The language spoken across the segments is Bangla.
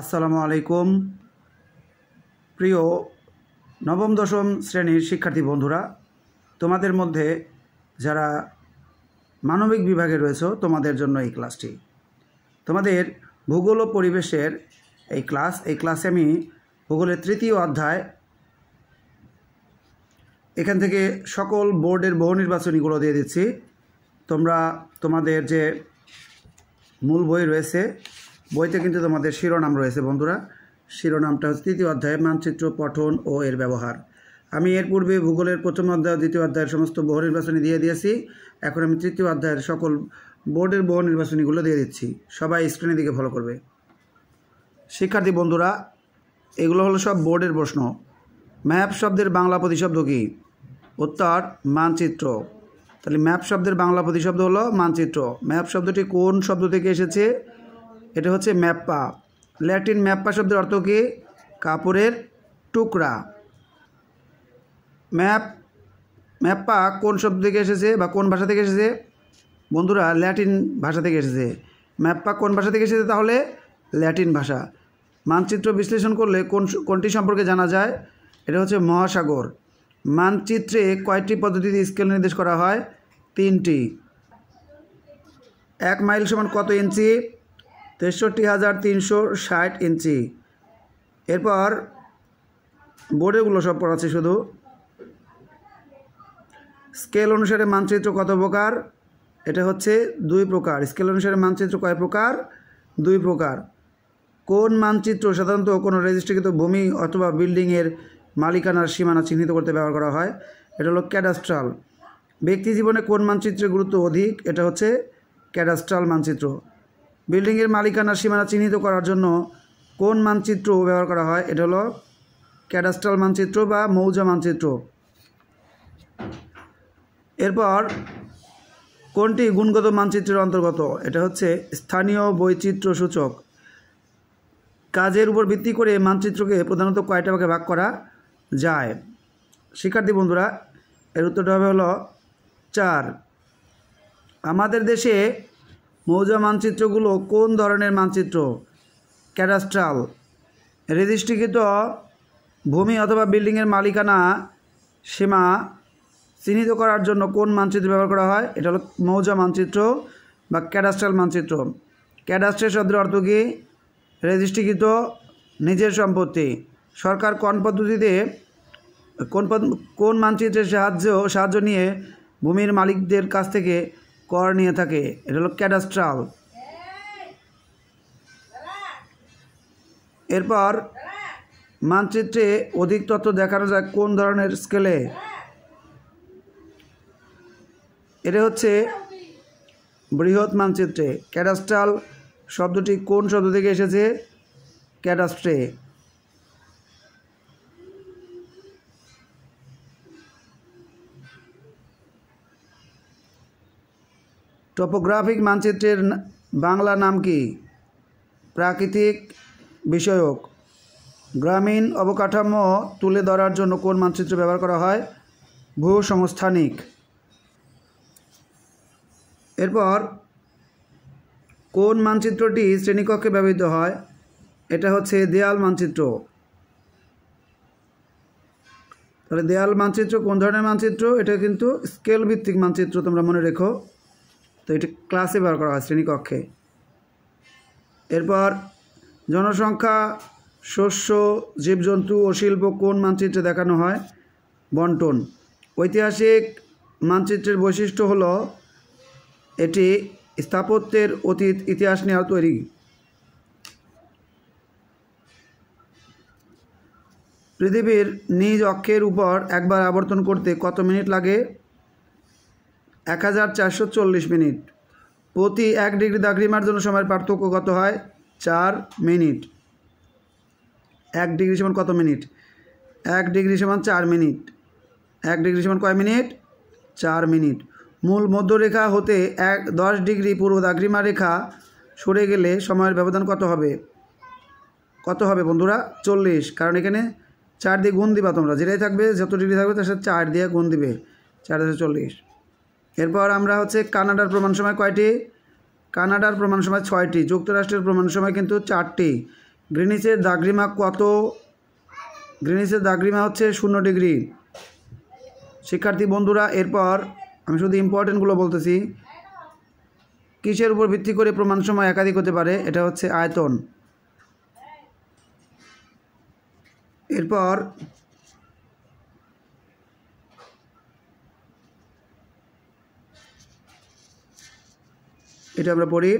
আসসালামু আলাইকুম প্রিয় নবম দশম শ্রেণীর শিক্ষার্থী বন্ধুরা তোমাদের মধ্যে যারা মানবিক বিভাগে রয়েছে তোমাদের জন্য এই ক্লাসটি তোমাদের ভূগোল ও পরিবেশের এই ক্লাস এই ক্লাসে আমি ভূগোলের তৃতীয় অধ্যায় এখান থেকে সকল বোর্ডের বহু নির্বাচনীগুলো দিয়ে দিচ্ছি তোমরা তোমাদের যে মূল বই রয়েছে বইতে কিন্তু তোমাদের শিরোনাম রয়েছে বন্ধুরা শিরোনামটা হচ্ছে তৃতীয় অধ্যায় মানচিত্র পঠন ও এর ব্যবহার আমি এর পূর্বে ভূগোলের প্রথম অধ্যায় দ্বিতীয় অধ্যায়ের সমস্ত বহু নির্বাচনী দিয়ে দিয়েছি এখন আমি তৃতীয় অধ্যায়ের সকল বোর্ডের বহু নির্বাচনীগুলো দিয়ে দিচ্ছি সবাই স্ক্রিনের দিকে ফলো করবে শিক্ষার্থী বন্ধুরা এগুলো হলো সব বোর্ডের প্রশ্ন ম্যাপ শব্দের বাংলা প্রতিশব্দ কী উত্তর মানচিত্র তাহলে ম্যাপ শব্দের বাংলা প্রতিশব্দ হলো মানচিত্র ম্যাপ শব্দটি কোন শব্দ থেকে এসেছে এটা হচ্ছে ম্যাপ্পা ল্যাটিন ম্যাপ্পা শব্দের অর্থ কি কাপড়ের টুকরা ম্যাপ ম্যাপ্পা কোন শব্দ থেকে এসেছে বা কোন ভাষা থেকে এসেছে বন্ধুরা ল্যাটিন ভাষা থেকে এসেছে ম্যাপ্পা কোন ভাষা থেকে এসেছে তাহলে ল্যাটিন ভাষা মানচিত্র বিশ্লেষণ করলে কোন কোনটি সম্পর্কে জানা যায় এটা হচ্ছে মহাসাগর মানচিত্রে কয়টি পদ্ধতিতে স্কেল নির্দেশ করা হয় তিনটি এক মাইল সমান কত ইঞ্চি তেষট্টি হাজার তিনশো ষাট ইঞ্চি এরপর বোর্ডেগুলো সব পড়াচ্ছি শুধু স্কেল অনুসারে মানচিত্র কত প্রকার এটা হচ্ছে দুই প্রকার স্কেল অনুসারে মানচিত্র কয় প্রকার দুই প্রকার কোন মানচিত্র সাধারণত কোনো রেজিস্ট্রিকৃত ভূমি অথবা বিল্ডিংয়ের মালিকানার সীমানা চিহ্নিত করতে ব্যবহার করা হয় এটা হলো ক্যাডাস্ট্রাল ব্যক্তি জীবনে কোন মানচিত্রের গুরুত্ব অধিক এটা হচ্ছে ক্যাডাস্ট্রাল মানচিত্র বিল্ডিংয়ের মালিকানার সীমানা চিহ্নিত করার জন্য কোন মানচিত্র ব্যবহার করা হয় এটা হলো ক্যাডাস্ট্রাল মানচিত্র বা মৌজা মানচিত্র এরপর কোনটি গুণগত মানচিত্রের অন্তর্গত এটা হচ্ছে স্থানীয় বৈচিত্র্য সূচক কাজের উপর ভিত্তি করে মানচিত্রকে প্রধানত কয়টা ভাগে ভাগ করা যায় শিক্ষার্থী বন্ধুরা এর উত্তরটা হবে হলো চার আমাদের দেশে মৌজা মানচিত্রগুলো কোন ধরনের মানচিত্র ক্যাডাস্ট্রাল রেজিস্ট্রিকৃত ভূমি অথবা বিল্ডিংয়ের মালিকানা সীমা চিহ্নিত করার জন্য কোন মানচিত্র ব্যবহার করা হয় এটা হলো মৌজা মানচিত্র বা ক্যাডাস্ট্রাল মানচিত্র ক্যাডাস্ট্রের শব্দের অর্থ কী রেজিস্ট্রিকৃত নিজের সম্পত্তি সরকার কোন পদ্ধতিতে কোন কোন মানচিত্রের সাহায্য সাহায্য নিয়ে ভূমির মালিকদের কাছ থেকে কর নিয়ে থাকে এটা হলো ক্যাডাস্ট্রাল এরপর মানচিত্রে অধিক তথ্য দেখানো যায় কোন ধরনের স্কেলে এটা হচ্ছে বৃহৎ মানচিত্রে ক্যাডাস্ট্রাল শব্দটি কোন শব্দ থেকে এসেছে ক্যাডাস্ট্রে টপোগ্রাফিক মানচিত্রের বাংলা নাম কি প্রাকৃতিক বিষয়ক গ্রামীণ অবকাঠামো তুলে ধরার জন্য কোন মানচিত্র ব্যবহার করা হয় ভূসংস্থানিক এরপর কোন মানচিত্রটি শ্রেণীকক্ষে ব্যবহৃত হয় এটা হচ্ছে দেয়াল মানচিত্র তাহলে দেয়াল মানচিত্র কোন ধরনের মানচিত্র এটা কিন্তু স্কেল ভিত্তিক মানচিত্র তোমরা মনে রেখো তো এটা ক্লাসে ব্যবহার করা হয় শ্রেণীকক্ষে এরপর জনসংখ্যা শস্য জীবজন্তু ও শিল্প কোন মানচিত্রে দেখানো হয় বন্টন ঐতিহাসিক মানচিত্রের বৈশিষ্ট্য হল এটি স্থাপত্যের অতীত ইতিহাস নেওয়া তৈরি পৃথিবীর নিজ অক্ষের উপর একবার আবর্তন করতে কত মিনিট লাগে এক হাজার চারশো চল্লিশ মিনিট প্রতি এক ডিগ্রি দাগ্রিমার জন্য সময়ের পার্থক্য কত হয় চার মিনিট এক ডিগ্রি সমান কত মিনিট এক ডিগ্রি সমান চার মিনিট এক ডিগ্রি সমান কয় মিনিট চার মিনিট মূল মধ্যরেখা হতে এক দশ ডিগ্রি পূর্ব দাগ্রিমা রেখা সরে গেলে সময়ের ব্যবধান কত হবে কত হবে বন্ধুরা চল্লিশ কারণ এখানে চার দিয়ে গুণ দিবা তোমরা যেটাই থাকবে যত ডিগ্রি থাকবে তার সাথে চার দিয়ে গুণ দিবে চার দুশো চল্লিশ এরপর আমরা হচ্ছে কানাডার প্রমাণ সময় কয়টি কানাডার প্রমাণ সময় ছয়টি যুক্তরাষ্ট্রের প্রমাণ সময় কিন্তু চারটি গ্রিনিসের দাগ্রিমা কত গ্রিনিসের দাগ্রিমা হচ্ছে শূন্য ডিগ্রি শিক্ষার্থী বন্ধুরা এরপর আমি শুধু ইম্পর্টেন্টগুলো বলতেছি কিসের উপর ভিত্তি করে প্রমাণ সময় একাধিক হতে পারে এটা হচ্ছে আয়তন এরপর এটা আমরা পড়ি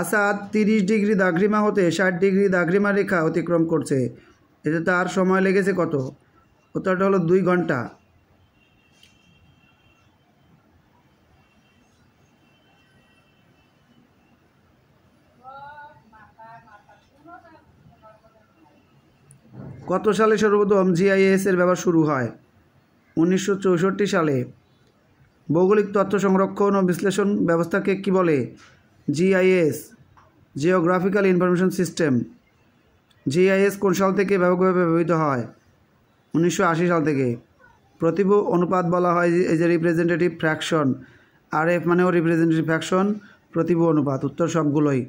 আসাদ তিরিশ ডিগ্রি দাঘ্রিমা হতে ষাট ডিগ্রি দাঘ্রিমা রেখা অতিক্রম করছে এতে তার সময় লেগেছে কত উত্তরটা হলো দুই ঘন্টা কত সালে সর্বপ্রথম জিআইএস এর ব্যবহার শুরু হয় উনিশশো সালে ভৌগোলিক তথ্য সংরক্ষণ ও বিশ্লেষণ ব্যবস্থাকে কি বলে GIS geographical information system GIS কোন সাল থেকে ব্যাপকভাবে ব্যবহৃত হয় উনিশশো সাল থেকে প্রতিভ অনুপাত বলা হয় এই যে রিপ্রেজেন্টেটিভ ফ্র্যাকশন আর এফ মানেও রিপ্রেজেন্টেটিভ ফ্র্যাকশন প্রতিভ অনুপাত উত্তর সবগুলোই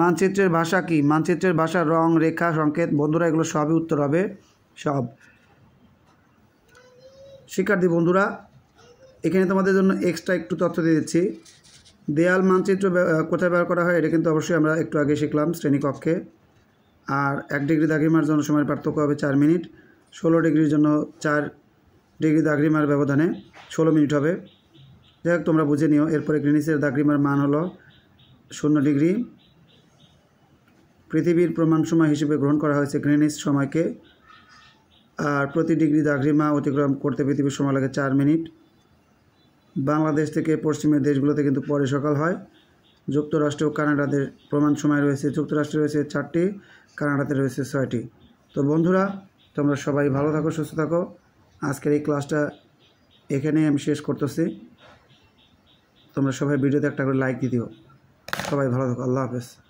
মানচিত্রের ভাষা কি মানচিত্রের ভাষা রং রেখা সংকেত বন্ধুরা এগুলো সবই উত্তর হবে সব শিক্ষার্থী বন্ধুরা এখানে তোমাদের জন্য এক্সট্রা একটু তথ্য দিয়ে দিচ্ছি দেয়াল মানচিত্র কোথায় ব্যবহার করা হয় এটা কিন্তু অবশ্যই আমরা একটু আগে শিখলাম শ্রেণীকক্ষে আর এক ডিগ্রি দাগিমার জন্য সময়ের পার্থক্য হবে চার মিনিট ষোলো ডিগ্রির জন্য চার ডিগ্রি দাগরিমার ব্যবধানে ষোলো মিনিট হবে যাই হোক তোমরা বুঝে নিও এরপরে গ্রিনিসের দাগরিমার মান হলো শূন্য ডিগ্রি পৃথিবীর প্রমাণ সময় হিসেবে গ্রহণ করা হয়েছে গ্রিনিস সময়কে আর প্রতি ডিগ্রি দাগরিমা অতিক্রম করতে পৃথিবীর সময় লাগে চার মিনিট বাংলাদেশ থেকে পশ্চিমের দেশগুলোতে কিন্তু পরে সকাল হয় যুক্তরাষ্ট্র ও কানাডাদের প্রমাণ সময় রয়েছে যুক্তরাষ্ট্রে রয়েছে চারটি কানাডাতে রয়েছে ছয়টি তো বন্ধুরা তোমরা সবাই ভালো থাকো সুস্থ থাকো আজকের এই ক্লাসটা এখানেই আমি শেষ করতেছি তোমরা সবাই ভিডিওতে একটা করে লাইক দিও সবাই ভালো থাকো আল্লাহ হাফেজ